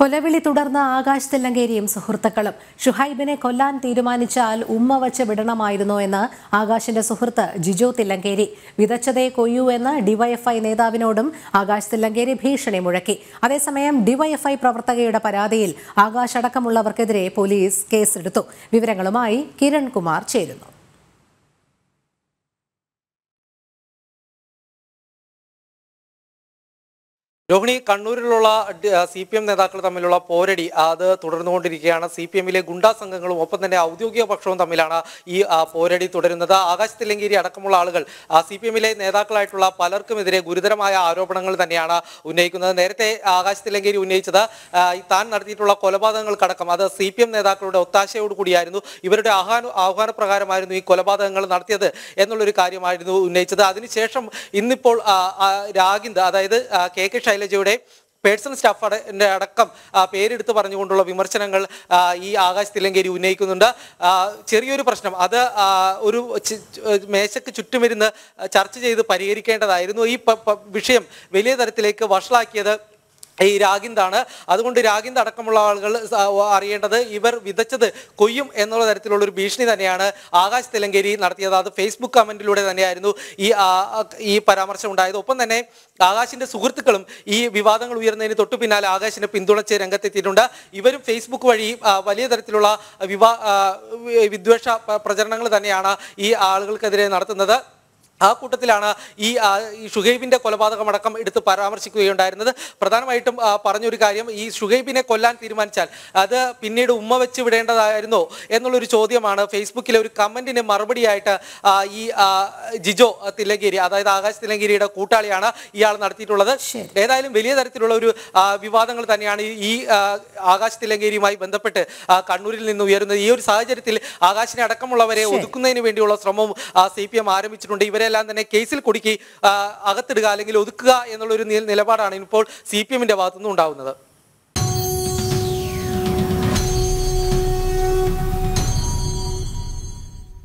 കൊലവിളി തുടർന്ന് ആകാശ് തില്ലങ്കേരിയും സുഹൃത്തുക്കളും ഷുഹൈബിനെ കൊല്ലാൻ തീരുമാനിച്ചാൽ ഉമ്മ വച്ച് വിടണമായിരുന്നോ എന്ന് ആകാശിന്റെ സുഹൃത്ത് ജിജോ തില്ലങ്കേരി വിതച്ചതേ കൊയ്യൂ എന്ന് ഡിവൈഎഫ്ഐ നേതാവിനോടും ആകാശ് തില്ലങ്കേരി ഭീഷണി മുഴക്കി അതേസമയം ഡിവൈഎഫ്ഐ പ്രവർത്തകയുടെ പരാതിയിൽ ആകാശ് അടക്കമുള്ളവർക്കെതിരെ പോലീസ് കേസെടുത്തു വിവരങ്ങളുമായി കിരൺകുമാർ ചേരുന്നു രോഹിണി കണ്ണൂരിലുള്ള സി പി എം നേതാക്കൾ തമ്മിലുള്ള പോരടി അത് തുടർന്നുകൊണ്ടിരിക്കുകയാണ് സി പി എമ്മിലെ ഗുണ്ടാ സംഘങ്ങളും ഒപ്പം തന്നെ ഔദ്യോഗിക പക്ഷവും തമ്മിലാണ് ഈ പോരടി തുടരുന്നത് ആകാശ് തില്ലങ്കേരി അടക്കമുള്ള ആളുകൾ സി പി എമ്മിലെ നേതാക്കളായിട്ടുള്ള പലർക്കുമെതിരെ ഗുരുതരമായ ആരോപണങ്ങൾ തന്നെയാണ് ഉന്നയിക്കുന്നത് നേരത്തെ ആകാശ് തില്ലങ്കേരി ഉന്നയിച്ചത് താൻ നടത്തിയിട്ടുള്ള കൊലപാതകങ്ങൾക്കടക്കം അത് സി പി എം നേതാക്കളുടെ ഒത്താശയോട് കൂടിയായിരുന്നു ഇവരുടെ ആഹ്വാന ആഹ്വാനപ്രകാരമായിരുന്നു ഈ കൊലപാതകങ്ങൾ നടത്തിയത് എന്നുള്ളൊരു കാര്യമായിരുന്നു ഉന്നയിച്ചത് അതിനുശേഷം ഇന്നിപ്പോൾ രാഗിന്ദ് അതായത് കെ കെ ശൈലജയുടെ പേഴ്സണൽ സ്റ്റാഫിൻ്റെ അടക്കം പേരെടുത്ത് പറഞ്ഞുകൊണ്ടുള്ള വിമർശനങ്ങൾ ഈ ആകാശ് തില്ലങ്കേരി ഉന്നയിക്കുന്നുണ്ട് ചെറിയൊരു പ്രശ്നം അത് ഒരു മേശയ്ക്ക് ചുറ്റുമിരുന്ന് ചർച്ച ചെയ്ത് പരിഹരിക്കേണ്ടതായിരുന്നു ഈ വിഷയം വലിയ തരത്തിലേക്ക് വഷളാക്കിയത് ഈ രാഗിന്താണ് അതുകൊണ്ട് രാഗിന്ത് അടക്കമുള്ള ആളുകൾ അറിയേണ്ടത് ഇവർ വിതച്ചത് കൊയ്യും എന്നുള്ള തരത്തിലുള്ള ഒരു ഭീഷണി തന്നെയാണ് ആകാശ് തെലങ്കേരി നടത്തിയത് അത് ഫേസ്ബുക്ക് കമന്റിലൂടെ തന്നെയായിരുന്നു ഈ ഈ പരാമർശം ഉണ്ടായത് ഒപ്പം തന്നെ ആകാശിന്റെ സുഹൃത്തുക്കളും ഈ വിവാദങ്ങൾ ഉയർന്നതിന് തൊട്ടു പിന്നാലെ ആകാശിനെ പിന്തുണച്ച് രംഗത്തെത്തിയിട്ടുണ്ട് ഇവരും ഫേസ്ബുക്ക് വഴി വലിയ തരത്തിലുള്ള വിവാ വിദ്വേഷ പ്രചരണങ്ങൾ തന്നെയാണ് ഈ ആളുകൾക്കെതിരെ നടത്തുന്നത് ആ കൂട്ടത്തിലാണ് ഈ ഈ കൊലപാതകമടക്കം എടുത്ത് പരാമർശിക്കുകയുണ്ടായിരുന്നത് പ്രധാനമായിട്ടും പറഞ്ഞൊരു കാര്യം ഈ ഷുഹൈബിനെ കൊല്ലാൻ തീരുമാനിച്ചാൽ അത് പിന്നീട് ഉമ്മ വെച്ച് വിടേണ്ടതായിരുന്നോ എന്നുള്ളൊരു ചോദ്യമാണ് ഫേസ്ബുക്കിലെ ഒരു കമന്റിന് മറുപടിയായിട്ട് ഈ ജിജോ തില്ലങ്കേരി അതായത് ആകാശ് തില്ലങ്കേരിയുടെ കൂട്ടാളിയാണ് ഇയാൾ നടത്തിയിട്ടുള്ളത് ഏതായാലും വലിയ തരത്തിലുള്ള ഒരു വിവാദങ്ങൾ തന്നെയാണ് ഈ ആകാശ് തില്ലങ്കേരിയുമായി ബന്ധപ്പെട്ട് കണ്ണൂരിൽ നിന്ന് ഉയരുന്നത് ഈ ഒരു സാഹചര്യത്തിൽ ആകാശിനെ അടക്കമുള്ളവരെ ഒതുക്കുന്നതിന് വേണ്ടിയുള്ള ശ്രമവും സി ആരംഭിച്ചിട്ടുണ്ട് ഇവരെ ഇവരെല്ലാം തന്നെ കേസിൽ കുടുക്കി അകത്തിടുക അല്ലെങ്കിൽ ഒതുക്കുക എന്നുള്ള ഒരു നിലപാടാണ് ഇപ്പോൾ സി പി എമ്മിന്റെ ഭാഗത്തുനിന്നും ഉണ്ടാവുന്നത്